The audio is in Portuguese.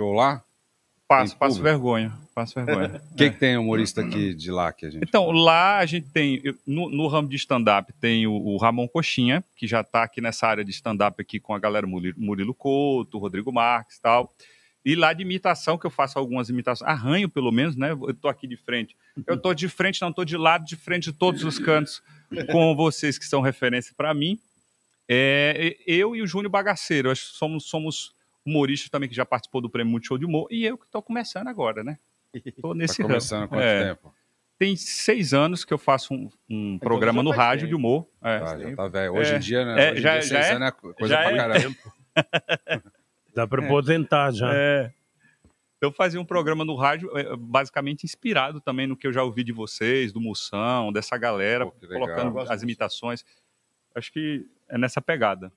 show lá? Passo, passo vergonha. Passo vergonha. O que, é. que, tem humorista aqui de lá que a gente. Então, lá a gente tem, no, no ramo de stand-up, tem o, o, Ramon Coxinha, que já está aqui nessa área de stand-up aqui com a galera Murilo, Murilo Couto, Rodrigo Marques e tal. E lá de imitação, que eu faço algumas imitações, arranho pelo menos, né? Eu tô aqui de frente. Eu tô de frente, não tô de lado, de frente de todos os cantos, com vocês que são referência para mim. É, eu e o Júnior Bagaceiro, acho que somos, somos humorista também que já participou do Prêmio Multishow de Humor, e eu que estou começando agora, né? Estou tá nesse tá começando ramo. quanto é, tempo? Tem seis anos que eu faço um, um então, programa no rádio tempo. de humor. É, ah, já tá velho. Hoje é. em dia, né? É, Hoje já, dia, seis anos é, é? coisa pra caramba. Dá para aposentar já. É. Eu fazia um programa no rádio, basicamente inspirado também no que eu já ouvi de vocês, do Moção, dessa galera, Pô, colocando as imitações. Acho que é nessa pegada.